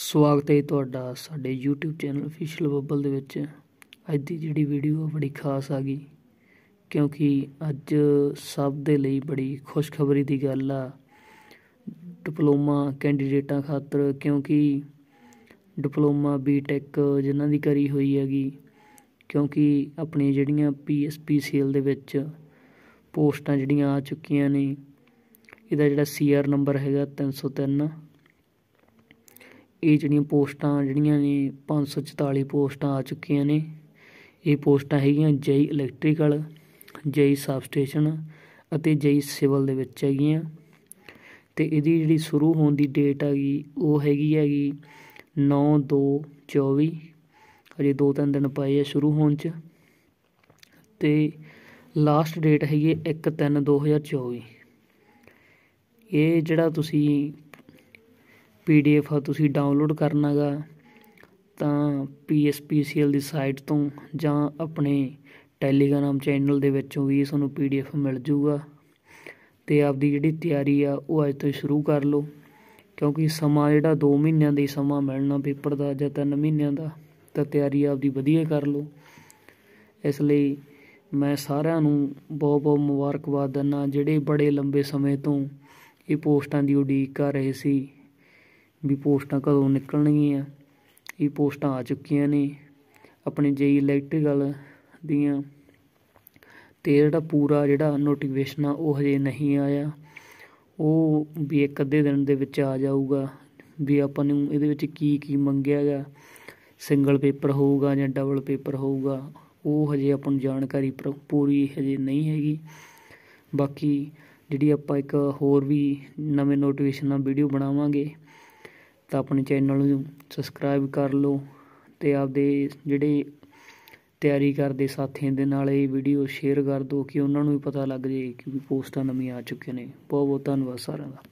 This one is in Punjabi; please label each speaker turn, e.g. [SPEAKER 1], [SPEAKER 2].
[SPEAKER 1] ਸਵਾਗਤ ਹੈ ਤੁਹਾਡਾ ਸਾਡੇ YouTube ਚੈਨਲ ਅਫੀਸ਼ੀਅਲ ਬੱਬਲ ਦੇ ਵਿੱਚ ਅੱਜ ਦੀ ਜਿਹੜੀ ਵੀਡੀਓ ਬੜੀ ਖਾਸ ਆ ਗਈ ਕਿਉਂਕਿ ਅੱਜ ਸਭ ਦੇ ਲਈ ਬੜੀ ਖੁਸ਼ਖਬਰੀ ਦੀ ਗੱਲ ਆ ਡਿਪਲੋਮਾ ਕੈਂਡੀਡੇਟਾਂ ਖਾਤਰ ਕਿਉਂਕਿ ਡਿਪਲੋਮਾ ਬੀਟੈਕ ਜਿਨ੍ਹਾਂ ਦੀ ਕਰੀ ਹੋਈ ਹੈਗੀ ਕਿਉਂਕਿ ਆਪਣੀ ਜਿਹੜੀਆਂ ਪੀਐਸਪੀ ਸੇਲ ਦੇ ਵਿੱਚ ਪੋਸਟਾਂ ਜਿਹੜੀਆਂ ਆ ਚੁੱਕੀਆਂ ਨੇ ਇਹਦਾ ਜਿਹੜਾ ਸੀਆਰ ਨੰਬਰ ਹੈਗਾ 303 ਇਹ ਜਿਹੜੀਆਂ ਪੋਸਟਾਂ ਜਿਹੜੀਆਂ ਨੇ 544 ਪੋਸਟਾਂ ਆ ਚੁੱਕੀਆਂ ਨੇ ਇਹ ਪੋਸਟਾਂ ਹੈਗੀਆਂ ਜਈ ਇਲੈਕਟ੍ਰੀਕਲ ਜਈ ਸਬਸਟੇਸ਼ਨ ਅਤੇ ਜਈ ਸਿਵਲ ਦੇ ਵਿੱਚ ਹੈਗੀਆਂ ਤੇ ਇਹਦੀ ਜਿਹੜੀ ਸ਼ੁਰੂ ਹੋਣ ਦੀ ਡੇਟ ਹੈਗੀ ਉਹ ਹੈਗੀ ਹੈਗੀ 9/2/24 ਅਜੇ 2-3 ਦਿਨ ਪਏ ਆ ਸ਼ੁਰੂ ਹੋਣ 'ਚ ਤੇ ਲਾਸਟ ਡੇਟ ਹੈਗੀ 1/3/2024 ਇਹ ਜਿਹੜਾ ਤੁਸੀਂ ਪੀਡੀਐਫ ਤੁਸੀਂ ਡਾਊਨਲੋਡ ਕਰਨਾਗਾ ਤਾਂ ਪੀਐਸਪੀਸੀਐਲ ਦੀ ਸਾਈਟ ਤੋਂ ਜਾਂ ਆਪਣੇ ਟੈਲੀਗ੍ਰਾਮ ਚੈਨਲ ਦੇ ਵਿੱਚੋਂ ਵੀ ਤੁਹਾਨੂੰ ਪੀਡੀਐਫ ਮਿਲ ਜੂਗਾ ਤੇ ਆਪਦੀ ਜਿਹੜੀ ਤਿਆਰੀ ਆ ਉਹ ਅੱਜ ਤੋਂ ਸ਼ੁਰੂ ਕਰ ਲਓ ਕਿਉਂਕਿ ਸਮਾਂ ਜਿਹੜਾ 2 ਮਹੀਨਿਆਂ ਦੇ ਸਮਾਂ ਮਿਲਣਾ ਪੇਪਰ ਦਾ ਜਾਂ 3 ਮਹੀਨਿਆਂ ਦਾ ਤਾਂ ਤਿਆਰੀ ਆਪਦੀ ਵਧੀਆ ਕਰ ਲਓ ਇਸ ਲਈ ਮੈਂ ਸਾਰਿਆਂ ਨੂੰ ਬਹੁਤ ਬਹੁਤ ਮੁਬਾਰਕਬਾਦ ਦਿੰਦਾ ਜਿਹੜੇ ਬੜੇ ਲੰਬੇ ਸਮੇਂ ਤੋਂ ਇਹ ਪੋਸਟਾਂ ਦੀ ਉਡੀਕ ਕਰ ਰਹੇ ਸੀ ਵੀ ਪੋਸਟਾਂ ਕਦੋਂ ਨਿਕਲਣਗੀਆਂ ਇਹ ਪੋਸਟਾਂ ਆ ਚੁੱਕੀਆਂ ਨੇ ਆਪਣੇ ਜੇ ਇਲੈਕਟ੍ਰੀਕਲ ਦੀਆਂ ਤੇ ਜਿਹੜਾ ਪੂਰਾ ਜਿਹੜਾ ਨੋਟੀਫਿਕੇਸ਼ਨ ਆ ਉਹ ਹਜੇ ਨਹੀਂ ਆਇਆ ਉਹ ਵੀ ਇੱਕ ਅੱਧੇ ਦਿਨ ਦੇ ਵਿੱਚ ਆ ਜਾਊਗਾ ਵੀ ਆਪਾਂ ਨੂੰ ਇਹਦੇ ਵਿੱਚ ਕੀ ਕੀ ਮੰਗਿਆ ਗਿਆ ਸਿੰਗਲ ਪੇਪਰ ਹੋਊਗਾ ਜਾਂ ਡਬਲ ਪੇਪਰ ਹੋਊਗਾ ਉਹ ਹਜੇ ਆਪਾਂ ਨੂੰ ਜਾਣਕਾਰੀ ਪੂਰੀ ਹਜੇ ਨਹੀਂ ਹੈਗੀ ਬਾਕੀ ਜਿਹੜੀ ਆਪਾਂ ਇੱਕ ਹੋਰ ਵੀ ਨਵੇਂ ਨੋਟੀਫਿਕੇਸ਼ਨ ਦਾ ਵੀਡੀਓ ਬਣਾਵਾਂਗੇ ਤਾਂ ਆਪਣੇ ਚੈਨਲ ਨੂੰ ਸਬਸਕ੍ਰਾਈਬ ਕਰ ਲਓ ਤੇ ਆਪਦੇ ਜਿਹੜੇ ਤਿਆਰੀ ਕਰਦੇ ਸਾਥੀਆਂ ਦੇ ਨਾਲ ਇਹ ਵੀਡੀਓ ਸ਼ੇਅਰ ਕਰ ਦਿਓ ਕਿ ਉਹਨਾਂ ਨੂੰ ਵੀ ਪਤਾ ਲੱਗ ਜੇ ਕਿ ਵੀ ਪੋਸਟਾਂ ਨਵੀਆਂ ਆ ਚੁੱਕੀਆਂ ਨੇ ਬਹੁਤ ਬਹੁਤ ਧੰਨਵਾਦ ਸਾਰਿਆਂ ਦਾ